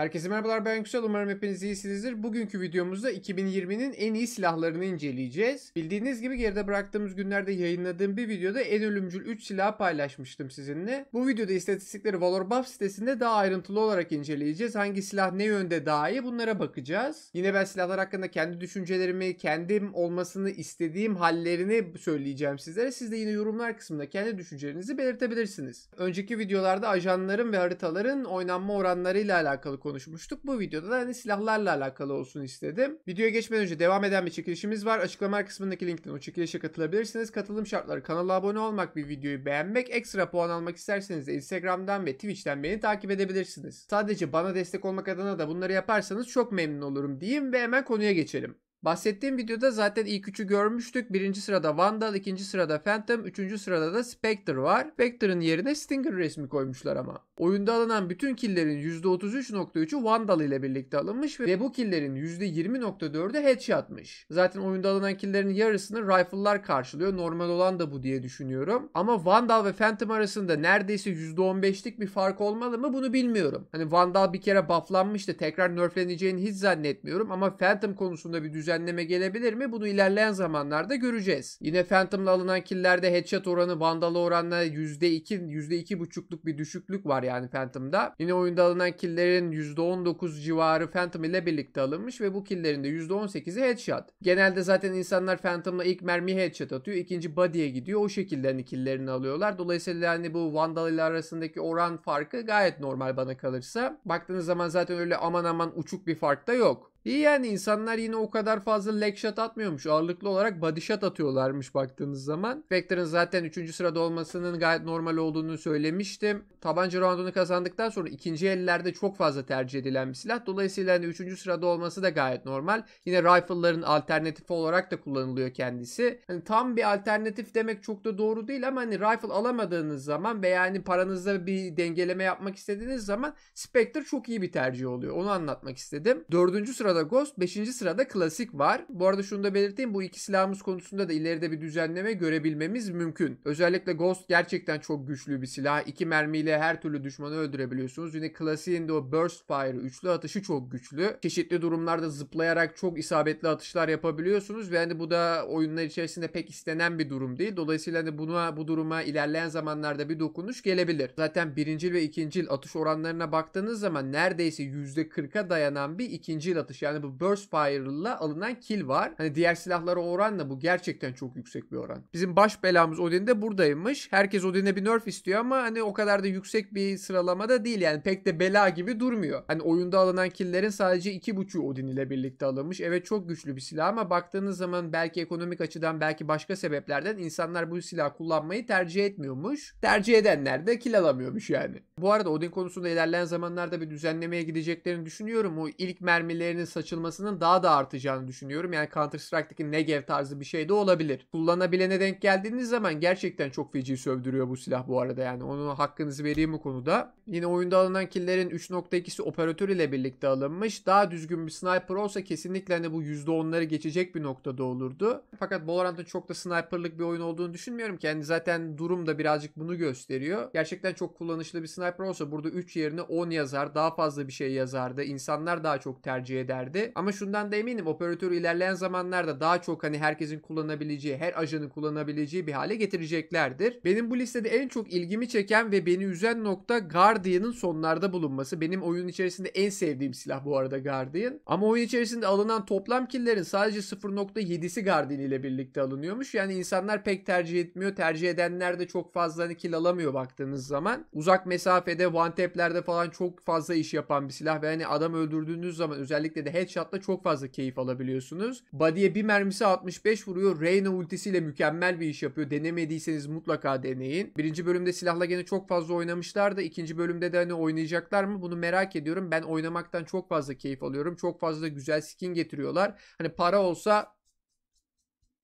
Herkese merhabalar ben Yüksel umarım hepiniz iyisinizdir. Bugünkü videomuzda 2020'nin en iyi silahlarını inceleyeceğiz. Bildiğiniz gibi geride bıraktığımız günlerde yayınladığım bir videoda en ölümcül 3 silahı paylaşmıştım sizinle. Bu videoda istatistikleri Valor Buff sitesinde daha ayrıntılı olarak inceleyeceğiz. Hangi silah ne yönde daha iyi bunlara bakacağız. Yine ben silahlar hakkında kendi düşüncelerimi, kendim olmasını istediğim hallerini söyleyeceğim sizlere. Siz de yine yorumlar kısmında kendi düşüncelerinizi belirtebilirsiniz. Önceki videolarda ajanların ve haritaların oynanma oranlarıyla alakalı konuşmuştuk. Bu videoda da hani silahlarla alakalı olsun istedim. Videoya geçmeden önce devam eden bir çekilişimiz var. Açıklama kısmındaki linkten o çekilişe katılabilirsiniz. Katılım şartları kanala abone olmak, bir videoyu beğenmek, ekstra puan almak isterseniz de Instagram'dan ve Twitch'ten beni takip edebilirsiniz. Sadece bana destek olmak adına da bunları yaparsanız çok memnun olurum diyeyim ve hemen konuya geçelim. Bahsettiğim videoda zaten ilk üçü görmüştük. Birinci sırada Vandal, ikinci sırada Phantom, üçüncü sırada da Spectre var. Spectre'ın yerine Stinger resmi koymuşlar ama. Oyunda alınan bütün killerin %33.3'ü Vandal ile birlikte alınmış ve bu killerin %20.4'ü headshot'mış. Zaten oyunda alınan killerin yarısını rifle'lar karşılıyor. Normal olan da bu diye düşünüyorum. Ama Vandal ve Phantom arasında neredeyse %15'lik bir fark olmalı mı bunu bilmiyorum. Hani Vandal bir kere bufflanmıştı. Tekrar nerfleneceğini hiç zannetmiyorum ama Phantom konusunda bir düzen düzenleme gelebilir mi? Bunu ilerleyen zamanlarda göreceğiz. Yine Phantom'la alınan killerde headshot oranı Vandal'a oranla %2, %2.5'luk bir düşüklük var yani Phantom'da. Yine oyunda alınan killerin %19 civarı Phantom ile birlikte alınmış ve bu killerin de %18'i headshot. Genelde zaten insanlar Phantom'la ilk mermi headshot atıyor. ikinci body'e gidiyor. O şekilde hani killerini alıyorlar. Dolayısıyla hani bu Vandal ile arasındaki oran farkı gayet normal bana kalırsa. Baktığınız zaman zaten öyle aman aman uçuk bir fark da yok. İyi yani insanlar yine o kadar fazla leg shot atmıyormuş. Ağırlıklı olarak body shot atıyorlarmış baktığınız zaman. Spectre'ın zaten 3. sırada olmasının gayet normal olduğunu söylemiştim. Tabanca roundunu kazandıktan sonra ikinci ellerde çok fazla tercih edilen bir silah. Dolayısıyla hani sırada olması da gayet normal. Yine rifle'ların alternatifi olarak da kullanılıyor kendisi. Hani tam bir alternatif demek çok da doğru değil ama hani rifle alamadığınız zaman ve yani paranızda bir dengeleme yapmak istediğiniz zaman Spectre çok iyi bir tercih oluyor. Onu anlatmak istedim. 4. sırada sırada Ghost, 5. sırada Klasik var. Bu arada şunu da belirteyim. Bu iki silahımız konusunda da ileride bir düzenleme görebilmemiz mümkün. Özellikle Ghost gerçekten çok güçlü bir silah. İki mermiyle her türlü düşmanı öldürebiliyorsunuz. Yine Klasik'in de o Burst Fire üçlü atışı çok güçlü. Çeşitli durumlarda zıplayarak çok isabetli atışlar yapabiliyorsunuz ve hani bu da oyunlar içerisinde pek istenen bir durum değil. Dolayısıyla hani buna bu duruma ilerleyen zamanlarda bir dokunuş gelebilir. Zaten birincil ve ikincil atış oranlarına baktığınız zaman neredeyse %40'a dayanan bir ikincil atış yani bu Burst Fire'la alınan kill var. Hani diğer silahlara oranla bu gerçekten çok yüksek bir oran. Bizim baş belamız Odin'de buradaymış. Herkes Odin'e bir nerf istiyor ama hani o kadar da yüksek bir sıralamada değil. Yani pek de bela gibi durmuyor. Hani oyunda alınan killerin sadece 2.5'u Odin ile birlikte alınmış. Evet çok güçlü bir silah ama baktığınız zaman belki ekonomik açıdan belki başka sebeplerden insanlar bu silah kullanmayı tercih etmiyormuş. Tercih edenler de kill alamıyormuş yani. Bu arada Odin konusunda ilerleyen zamanlarda bir düzenlemeye gideceklerini düşünüyorum. O ilk mermilerinin saçılmasının daha da artacağını düşünüyorum. Yani Counter Strike'daki Negev tarzı bir şey de olabilir. Kullanabilene denk geldiğiniz zaman gerçekten çok feci sövdürüyor bu silah bu arada yani. Onun hakkınızı vereyim bu konuda. Yine oyunda alınan killerin 3.2'si operatör ile birlikte alınmış. Daha düzgün bir sniper olsa kesinlikle hani bu %10'ları geçecek bir noktada olurdu. Fakat Valorant'ın çok da sniperlık bir oyun olduğunu düşünmüyorum ki. Yani zaten durum da birazcık bunu gösteriyor. Gerçekten çok kullanışlı bir sniper olsa burada 3 yerine 10 yazar. Daha fazla bir şey yazardı. İnsanlar daha çok tercih eder verdi. Ama şundan da eminim operatör ilerleyen zamanlarda daha çok hani herkesin kullanabileceği, her ajanın kullanabileceği bir hale getireceklerdir. Benim bu listede en çok ilgimi çeken ve beni üzen nokta Guardian'ın sonlarda bulunması. Benim oyun içerisinde en sevdiğim silah bu arada Guardian. Ama oyun içerisinde alınan toplam killerin sadece 0.7'si Guardian ile birlikte alınıyormuş. Yani insanlar pek tercih etmiyor. Tercih edenler de çok fazla hani kill alamıyor baktığınız zaman. Uzak mesafede, one tap'lerde falan çok fazla iş yapan bir silah ve hani adam öldürdüğünüz zaman özellikle de de headshot'ta çok fazla keyif alabiliyorsunuz. Body'e bir mermisi 65 vuruyor. Reyna ultisiyle mükemmel bir iş yapıyor. Denemediyseniz mutlaka deneyin. Birinci bölümde silahla gene çok fazla oynamışlar da. İkinci bölümde de hani oynayacaklar mı bunu merak ediyorum. Ben oynamaktan çok fazla keyif alıyorum. Çok fazla güzel skin getiriyorlar. Hani para olsa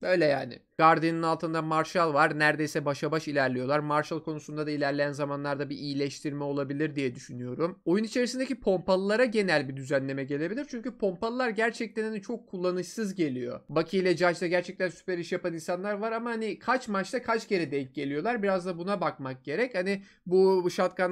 Böyle yani. Guardian'ın altında Marshall var. Neredeyse başa baş ilerliyorlar. Marshall konusunda da ilerleyen zamanlarda bir iyileştirme olabilir diye düşünüyorum. Oyun içerisindeki pompalılara genel bir düzenleme gelebilir. Çünkü pompalılar gerçekten hani çok kullanışsız geliyor. Bucky ile Judge'da gerçekten süper iş yapan insanlar var ama hani kaç maçta kaç kere denk geliyorlar. Biraz da buna bakmak gerek. Hani bu, bu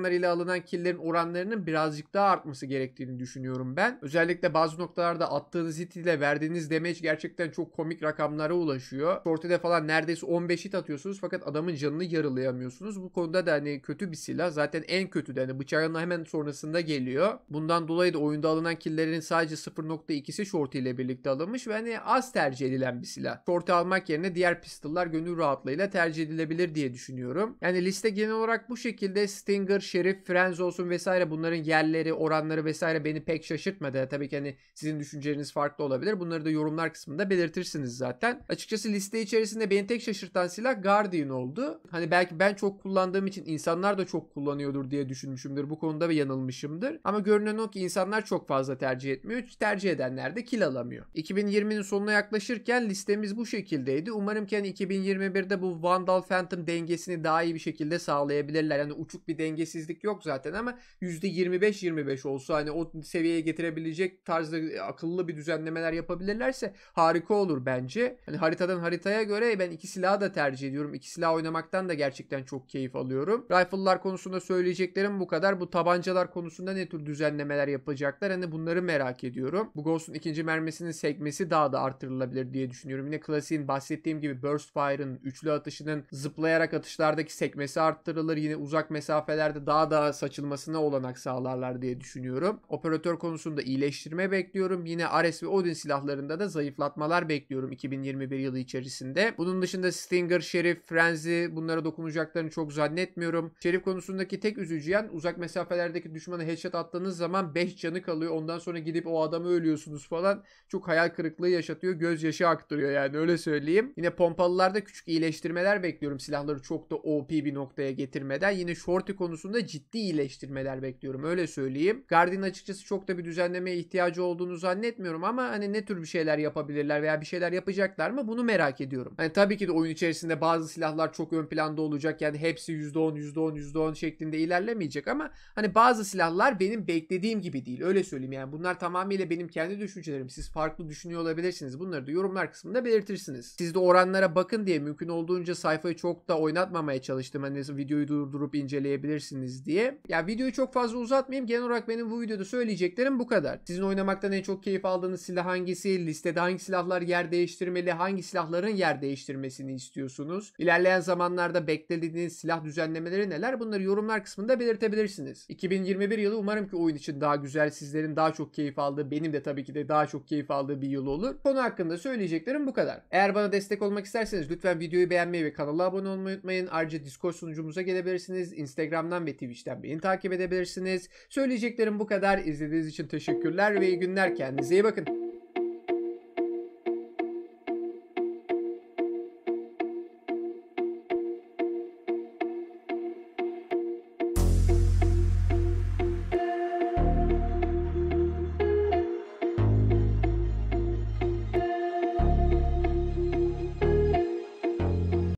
ile alınan killerin oranlarının birazcık daha artması gerektiğini düşünüyorum ben. Özellikle bazı noktalarda attığınız hit ile verdiğiniz damage gerçekten çok komik rakamlara ulaşıyor. Sortide de falan neredeyse 15 hit atıyorsunuz fakat adamın canını yarılayamıyorsunuz. Bu konuda da hani kötü bir silah. Zaten en kötü de hani bıçağın hemen sonrasında geliyor. Bundan dolayı da oyunda alınan killerin sadece 0.2'si short ile birlikte alınmış ve hani az tercih edilen bir silah. Short almak yerine diğer pistollar gönül rahatlığıyla tercih edilebilir diye düşünüyorum. Yani liste genel olarak bu şekilde Stinger, Sheriff, Frenz olsun vesaire bunların yerleri, oranları vesaire beni pek şaşırtmadı. Tabii ki hani sizin düşünceleriniz farklı olabilir. Bunları da yorumlar kısmında belirtirsiniz zaten. Açıkçası liste içerisinde içerisinde beni tek şaşırtan silah Guardian oldu. Hani belki ben çok kullandığım için insanlar da çok kullanıyordur diye düşünmüşümdür. Bu konuda bir yanılmışımdır. Ama görünen o ki insanlar çok fazla tercih etmiyor. Tercih edenler de kill alamıyor. 2020'nin sonuna yaklaşırken listemiz bu şekildeydi. Umarım ki hani 2021'de bu Vandal Phantom dengesini daha iyi bir şekilde sağlayabilirler. Yani uçuk bir dengesizlik yok zaten ama %25-25 olsa hani o seviyeye getirebilecek tarzda akıllı bir düzenlemeler yapabilirlerse harika olur bence. Hani haritadan haritaya göre göre ben iki silahı da tercih ediyorum. İki silah oynamaktan da gerçekten çok keyif alıyorum. Rifle'lar konusunda söyleyeceklerim bu kadar. Bu tabancalar konusunda ne tür düzenlemeler yapacaklar? Hani bunları merak ediyorum. Bu Ghost'un ikinci mermisinin sekmesi daha da artırılabilir diye düşünüyorum. Yine klasiğin bahsettiğim gibi Burst Fire'ın üçlü atışının zıplayarak atışlardaki sekmesi arttırılır. Yine uzak mesafelerde daha da saçılmasına olanak sağlarlar diye düşünüyorum. Operatör konusunda iyileştirme bekliyorum. Yine Ares ve Odin silahlarında da zayıflatmalar bekliyorum 2021 yılı içerisinde şekilde. Bunun dışında Stinger, Şerif, Frenzy bunlara dokunacaklarını çok zannetmiyorum. Şerif konusundaki tek üzücü yan uzak mesafelerdeki düşmana headshot attığınız zaman 5 canı kalıyor. Ondan sonra gidip o adamı ölüyorsunuz falan. Çok hayal kırıklığı yaşatıyor. Gözyaşı aktırıyor yani öyle söyleyeyim. Yine pompalılarda küçük iyileştirmeler bekliyorum. Silahları çok da OP bir noktaya getirmeden. Yine shorty konusunda ciddi iyileştirmeler bekliyorum öyle söyleyeyim. Guardian açıkçası çok da bir düzenlemeye ihtiyacı olduğunu zannetmiyorum ama hani ne tür bir şeyler yapabilirler veya bir şeyler yapacaklar mı bunu merak ediyorum düşünüyorum. E, hani tabii ki de oyun içerisinde bazı silahlar çok ön planda olacak. Yani hepsi %10, %10, %10 şeklinde ilerlemeyecek ama hani bazı silahlar benim beklediğim gibi değil. Öyle söyleyeyim yani. Bunlar tamamıyla benim kendi düşüncelerim. Siz farklı düşünüyor olabilirsiniz. Bunları da yorumlar kısmında belirtirsiniz. Siz de oranlara bakın diye mümkün olduğunca sayfayı çok da oynatmamaya çalıştım. Hani videoyu durdurup inceleyebilirsiniz diye. Ya videoyu çok fazla uzatmayayım. Genel olarak benim bu videoda söyleyeceklerim bu kadar. Sizin oynamaktan en çok keyif aldığınız silah hangisi? Listede hangi silahlar yer değiştirmeli? Hangi silahların yer değiştirmesini istiyorsunuz? İlerleyen zamanlarda beklediğiniz silah düzenlemeleri neler? Bunları yorumlar kısmında belirtebilirsiniz. 2021 yılı umarım ki oyun için daha güzel, sizlerin daha çok keyif aldığı, benim de tabii ki de daha çok keyif aldığı bir yıl olur. Konu hakkında söyleyeceklerim bu kadar. Eğer bana destek olmak isterseniz lütfen videoyu beğenmeyi ve kanala abone olmayı unutmayın. Ayrıca Discord sunucumuza gelebilirsiniz. Instagram'dan ve Twitch'ten beni takip edebilirsiniz. Söyleyeceklerim bu kadar. İzlediğiniz için teşekkürler ve iyi günler. Kendinize iyi bakın.